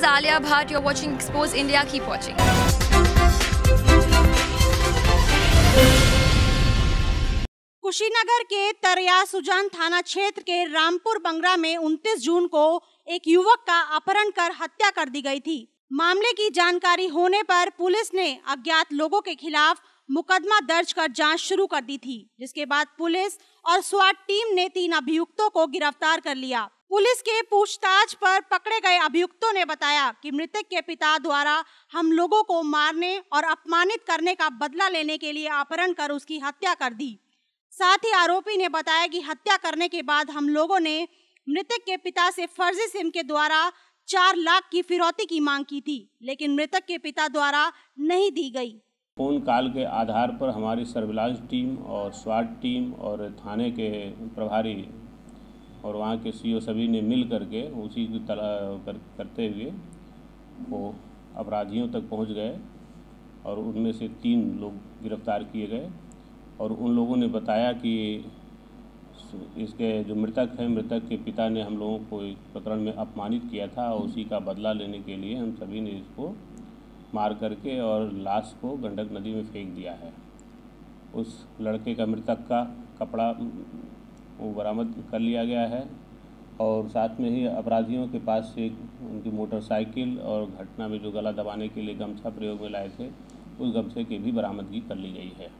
is Alia Bhatt. You're watching Expose India. Keep watching. Kushinagar के तरया सुजान थाना क्षेत्र के रामपुर बंगरा में 29 जून को एक युवक का अपहरण कर हत्या कर दी गई थी मामले की जानकारी होने पर पुलिस ने अज्ञात लोगों के खिलाफ मुकदमा दर्ज कर जांच शुरू कर दी थी जिसके बाद पुलिस और स्वाट टीम ने तीन अभियुक्तों को गिरफ्तार कर लिया पुलिस के पूछताछ पर पकड़े गए अभियुक्तों ने बताया कि मृतक के पिता द्वारा हम लोगों को मारने और अपमानित करने का बदला लेने के लिए अपहरण कर उसकी हत्या कर दी साथ ही आरोपी ने बताया कि हत्या करने के बाद हम लोगों ने मृतक के पिता से फर्जी सिम के द्वारा चार लाख की फिरौती की मांग की थी लेकिन मृतक के पिता द्वारा नहीं दी गई फ़ोन कॉल के आधार पर हमारी सर्विलांस टीम और स्वाट टीम और थाने के प्रभारी और वहाँ के सी सभी ने मिल करके उसी की तला कर, करते हुए वो अपराधियों तक पहुँच गए और उनमें से तीन लोग गिरफ्तार किए गए और उन लोगों ने बताया कि इसके जो मृतक हैं मृतक के पिता ने हम लोगों को इस प्रकरण में अपमानित किया था और उसी का बदला लेने के लिए हम सभी ने इसको मार करके और लाश को गंडक नदी में फेंक दिया है उस लड़के का मृतक का कपड़ा वो बरामद कर लिया गया है और साथ में ही अपराधियों के पास से उनकी मोटरसाइकिल और घटना में जो गला दबाने के लिए गमछा प्रयोग में लाए थे उस गमछे की भी बरामदगी कर ली गई है